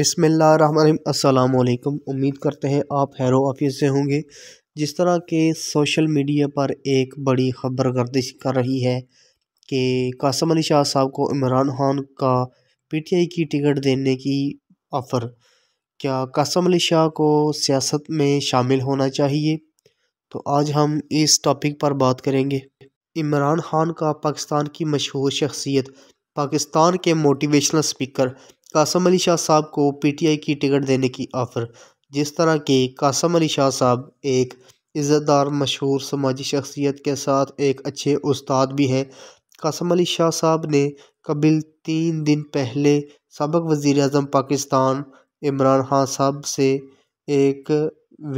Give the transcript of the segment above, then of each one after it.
अस्सलाम वालेकुम उम्मीद करते हैं आप हैरो ऑफिस से होंगे जिस तरह के सोशल मीडिया पर एक बड़ी खबर गर्दिश कर रही है कि कासम अली शाह साहब को इमरान खान का पीटीआई की टिकट देने की ऑफ़र क्या कासम अली शाह को सियासत में शामिल होना चाहिए तो आज हम इस टॉपिक पर बात करेंगे इमरान खान का पाकिस्तान की मशहूर शख्सियत पाकिस्तान के मोटिवेशनल स्पीकर कासम अली शाह साहब को पीटीआई की टिकट देने की ऑफ़र जिस तरह के कासम अली शाह साहब एक इज़्ज़तदार मशहूर समाजी शख्सियत के साथ एक अच्छे उस्ताद भी हैं कासम अली शाह साहब ने कबिल तीन दिन पहले सबक वज़ी अजम पाकिस्तान इमरान खान साहब से एक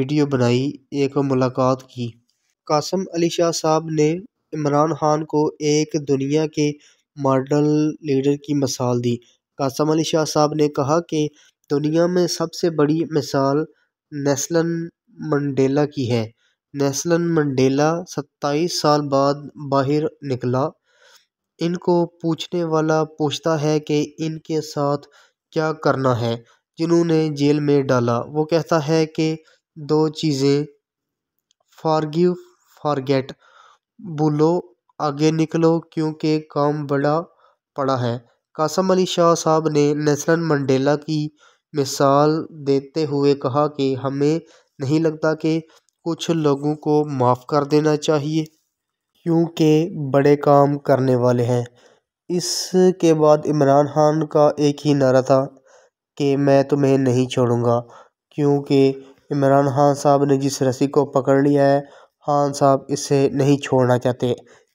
वीडियो बनाई एक मुलाकात की कासम अली शाह साहब ने इमरान खान को एक दुनिया के मॉडल लीडर की मिसाल दी कासम अली शाह साहब ने कहा कि दुनिया में सबसे बड़ी मिसाल नेस्लन मंडेला की है नेस्लन मंडेला सत्ताईस साल बाद बाहर निकला इनको पूछने वाला पूछता है कि इनके साथ क्या करना है जिन्होंने जेल में डाला वो कहता है कि दो चीज़ें फारगिव फारगेट भूलो आगे निकलो क्योंकि काम बड़ा पड़ा है कासम अली शाह साहब ने नेल्सन मंडेला की मिसाल देते हुए कहा कि हमें नहीं लगता कि कुछ लोगों को माफ़ कर देना चाहिए क्योंकि बड़े काम करने वाले हैं इसके बाद इमरान खान का एक ही नारा था कि मैं तुम्हें नहीं छोड़ूंगा क्योंकि इमरान खान साहब ने जिस रस्सी को पकड़ लिया है खान साहब इसे नहीं छोड़ना चाहते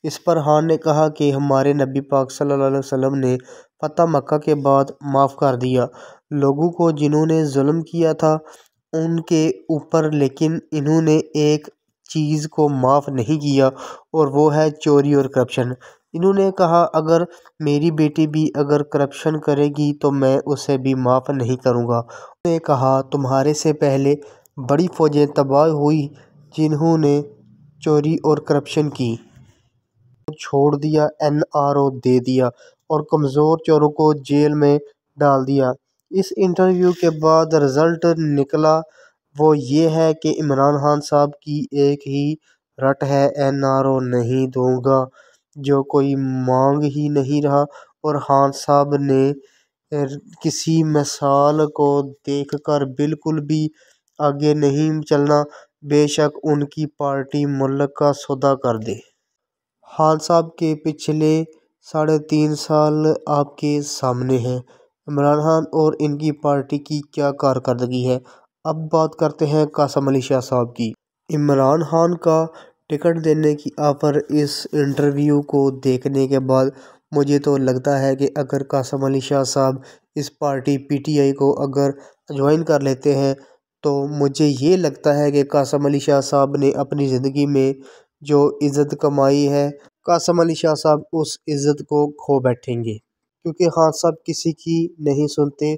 इस पर खान ने कहा कि हमारे नबी पाक सल्लल्लाहु अलैहि वसल्लम ने फतः मक्का के बाद माफ़ कर दिया लोगों को जिन्होंने जुल्म किया था उनके ऊपर लेकिन इन्होंने एक चीज़ को माफ़ नहीं किया और वो है चोरी और करप्शन इन्होंने कहा अगर मेरी बेटी भी अगर करप्शन करेगी तो मैं उसे भी माफ़ नहीं करूँगा उन्होंने कहा तुम्हारे से पहले बड़ी फ़ौजें तबाह हुई जिन्होंने चोरी और करप्शन की छोड़ दिया एन आर ओ दे दिया और कमज़ोर चोरों को जेल में डाल दिया इस इंटरव्यू के बाद रिज़ल्ट निकला वो ये है कि इमरान खान साहब की एक ही रट है एन आर ओ नहीं दूंगा जो कोई मांग ही नहीं रहा और खान साहब ने किसी मिसाल को देखकर बिल्कुल भी आगे नहीं चलना बेशक उनकी पार्टी मुल्क का सौदा कर दे खान साहब के पिछले साढ़े तीन साल आपके सामने हैं इमरान खान और इनकी पार्टी की क्या कारकर्दगी है अब बात करते हैं कासम अली शाह साहब की इमरान खान का टिकट देने की ऑफ़र इस इंटरव्यू को देखने के बाद मुझे तो लगता है कि अगर कासम अली शाह साहब इस पार्टी पीटीआई को अगर ज्वाइन कर लेते हैं तो मुझे ये लगता है कि कासम अली शाह साहब ने अपनी ज़िंदगी में जो इज़्ज़त कमाई है कासम अली शाह साहब उस इज़्ज़त को खो बैठेंगे क्योंकि खान हाँ, साहब किसी की नहीं सुनते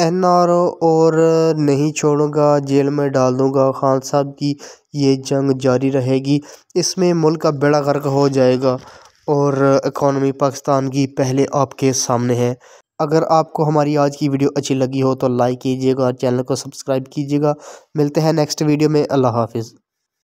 एन आर ओ और नहीं छोड़ूंगा जेल में डाल दूंगा खान साहब की ये जंग जारी रहेगी इसमें मुल्क का बेड़ा गर्क हो जाएगा और इकॉनमी पाकिस्तान की पहले आपके सामने है अगर आपको हमारी आज की वीडियो अच्छी लगी हो तो लाइक कीजिएगा चैनल को सब्सक्राइब कीजिएगा मिलते हैं नेक्स्ट वीडियो में अल्लाह हाफिज़